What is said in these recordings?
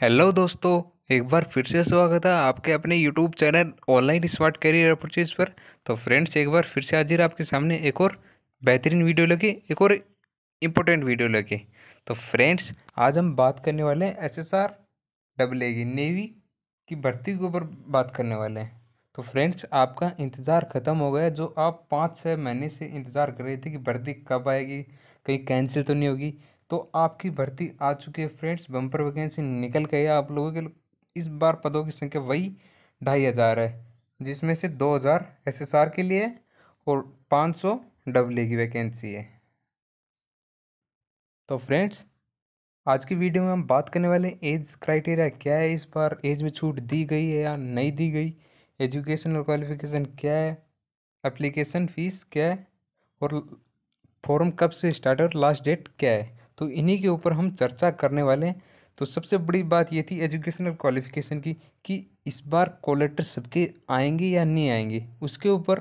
hello दोस्तों एक बार फिर से स्वागत है आपके अपने YouTube channel online smart career opportunities पर तो फ्रेंड्स एक बार फिर से हाजिर आपके सामने एक और बेहतरीन वीडियो लगे एक और इम्पोर्टेंट वीडियो लगे तो फ्रेंड्स आज हम बात करने वाले हैं S S R double A की नेवी की भर्ती के ऊपर बात करने वाले हैं तो फ्रेंड्स आपका इंतज़ार ख़त्म हो गया जो आप पाँच छः महीने से इंतज़ार कर रहे थे कि भर्ती कब आएगी कहीं कैंसिल तो नहीं होगी तो आपकी भर्ती आ चुकी है फ्रेंड्स बम्पर वैकेंसी निकल गई है आप लोगों के इस बार पदों की संख्या वही ढाई हज़ार है जिसमें से दो हज़ार एस एस आर के लिए और पाँच सौ डब्ल की वैकेंसी है तो फ्रेंड्स आज की वीडियो में हम बात करने वाले एज क्राइटेरिया क्या है इस बार एज में छूट दी गई है या नहीं दी गई एजुकेशनल क्वालिफिकेशन क्या है एप्लीकेशन फ़ीस क्या है और फॉर्म कब से स्टार्ट और लास्ट डेट क्या है तो इन्हीं के ऊपर हम चर्चा करने वाले हैं तो सबसे बड़ी बात ये थी एजुकेशनल क्वालिफिकेशन की कि इस बार कॉलेटर सबके आएंगे या नहीं आएंगे उसके ऊपर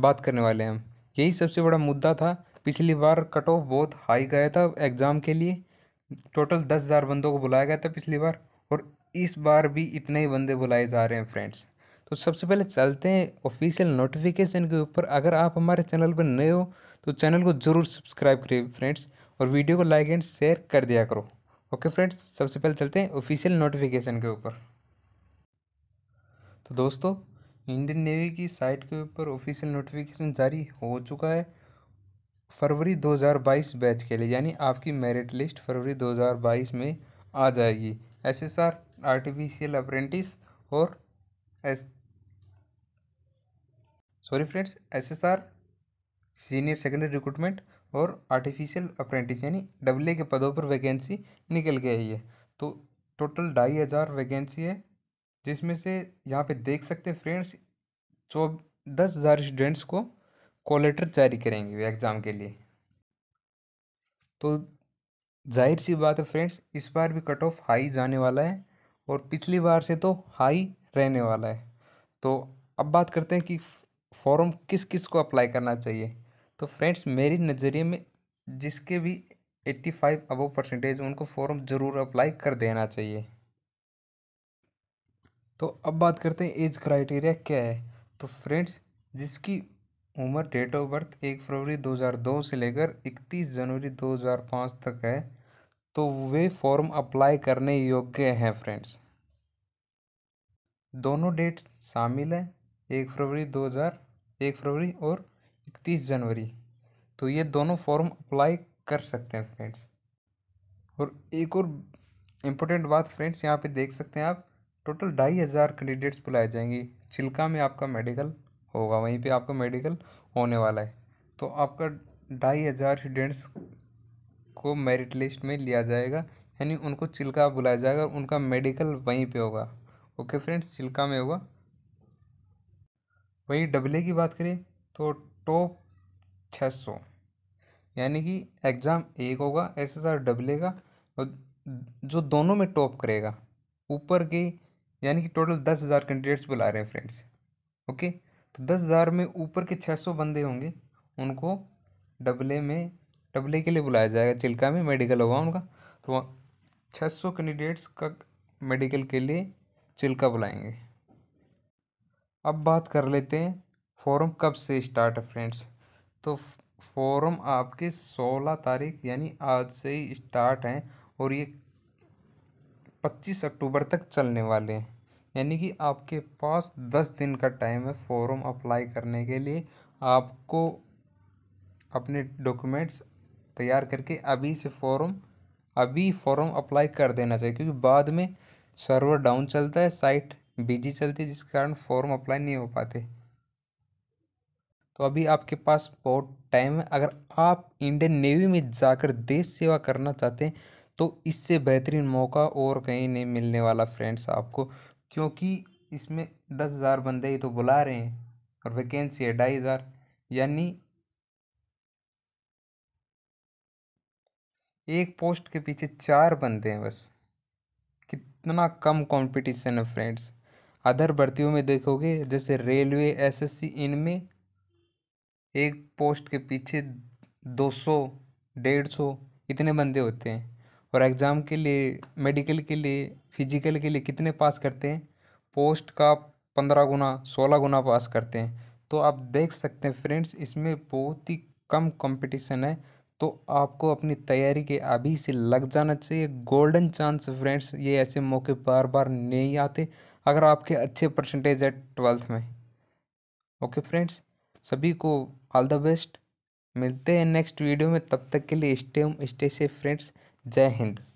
बात करने वाले हैं हम यही सबसे बड़ा मुद्दा था पिछली बार कट ऑफ बहुत हाई गया था एग्ज़ाम के लिए टोटल दस हज़ार बंदों को बुलाया गया था पिछली बार और इस बार भी इतने ही बंदे बुलाए जा रहे हैं फ्रेंड्स तो सबसे पहले चलते हैं ऑफिशियल नोटिफिकेशन के ऊपर अगर आप हमारे चैनल पर नए हो तो चैनल को ज़रूर सब्सक्राइब करिए फ्रेंड्स और वीडियो को लाइक एंड शेयर कर दिया करो ओके फ्रेंड्स सबसे पहले चलते हैं ऑफिशियल नोटिफिकेशन के ऊपर तो दोस्तों इंडियन नेवी की साइट के ऊपर ऑफिशियल नोटिफिकेशन जारी हो चुका है फरवरी 2022 बैच के लिए यानी आपकी मेरिट लिस्ट फरवरी 2022 में आ जाएगी S S R artificial apprentice और S sorry friends S S R senior secondary recruitment और आर्टिफिशियल अप्रेंटिस यानी डबल ए के पदों पर वैकेंसी निकल के आई है तो टोटल ढाई हज़ार वैकेंसी है जिसमें से यहाँ पे देख सकते हैं फ्रेंड्स चौ दस हज़ार स्टूडेंट्स को कॉलेटर जारी करेंगे वे एग्ज़ाम के लिए तो जाहिर सी बात है फ्रेंड्स इस बार भी कट ऑफ हाई जाने वाला है और पिछली बार से तो हाई रहने वाला है तो अब बात करते हैं कि फॉर्म किस किस को अप्लाई करना चाहिए तो फ्रेंड्स मेरी नज़रिए में जिसके भी एट्टी फाइव अबो परसेंटेज उनको फॉर्म ज़रूर अप्लाई कर देना चाहिए तो अब बात करते हैं एज क्राइटेरिया क्या है तो फ्रेंड्स जिसकी उम्र डेट ऑफ बर्थ एक फरवरी 2002 से लेकर 31 जनवरी 2005 तक है तो वे फॉर्म अप्लाई करने योग्य हैं फ्रेंड्स दोनों डेट शामिल हैं एक फरवरी 2000 एक फरवरी और इकतीस जनवरी तो ये दोनों फॉर्म अप्लाई कर सकते हैं फ्रेंड्स और एक और इम्पोर्टेंट बात फ्रेंड्स यहाँ पे देख सकते हैं आप टोटल ढाई हज़ार कैंडिडेट्स बुलाए जाएंगे चिल्का में आपका मेडिकल होगा वहीं पे आपका मेडिकल होने वाला है तो आपका ढाई हज़ार स्टूडेंट्स को मेरिट लिस्ट में लिया जाएगा यानी उनको चिल्का बुलाया जाएगा उनका मेडिकल वहीं पे होगा ओके फ्रेंड्स चिल्का में होगा वहीं डबले की बात करें तो टॉप छः सौ यानी कि एग्ज़ाम एक होगा एस एस आर डबल का और जो दोनों में टॉप करेगा ऊपर के यानी कि टोटल दस हज़ार कैंडिडेट्स बुला रहे हैं फ्रेंड्स ओके तो दस हज़ार में ऊपर के छः सौ बंदे होंगे उनको डबले में डबले के लिए बुलाया जाएगा चिल्का में मेडिकल होगा उनका तो वहाँ छः सौ कैंडिडेट्स का मेडिकल के लिए चिल्का बुलाएंगे अब बात कर लेते हैं फॉरम कब से स्टार्ट है फ्रेंड्स तो फॉरम आपके सोलह तारीख यानी आज से ही स्टार्ट हैं और ये पच्चीस अक्टूबर तक चलने वाले हैं यानी कि आपके पास दस दिन का टाइम है फॉरम अप्लाई करने के लिए आपको अपने डॉक्यूमेंट्स तैयार करके अभी से फॉरम अभी फॉरम अप्लाई कर देना चाहिए क्योंकि बाद में सर्वर डाउन चलता है साइट बिजी चलती है जिस कारण फॉर्म अप्लाई नहीं हो पाते तो अभी आपके पास बहुत टाइम है अगर आप इंडियन नेवी में जाकर देश सेवा करना चाहते हैं तो इससे बेहतरीन मौका और कहीं नहीं मिलने वाला फ्रेंड्स आपको क्योंकि इसमें दस हज़ार बंदे ही तो बुला रहे हैं और वैकेंसी है ढाई हज़ार यानी एक पोस्ट के पीछे चार बंदे हैं बस कितना कम कंपटीशन है फ्रेंड्स अदर भर्तियों में देखोगे जैसे रेलवे एसएससी इनमें एक पोस्ट के पीछे दो सौ डेढ़ सौ इतने बंदे होते हैं और एग्ज़ाम के लिए मेडिकल के लिए फिजिकल के लिए कितने पास करते हैं पोस्ट का पंद्रह गुना सोलह गुना पास करते हैं तो आप देख सकते हैं फ्रेंड्स इसमें बहुत ही कम कंपटीशन है तो आपको अपनी तैयारी के अभी से लग जाना चाहिए गोल्डन चांस फ्रेंड्स ये ऐसे मौके बार बार नहीं आते अगर आपके अच्छे परसेंटेज है ट्वेल्थ में ओके फ्रेंड्स सभी को ऑल द बेस्ट मिलते हैं नेक्स्ट वीडियो में तब तक के लिए स्टे होम स्टे से फ्रेंड्स जय हिंद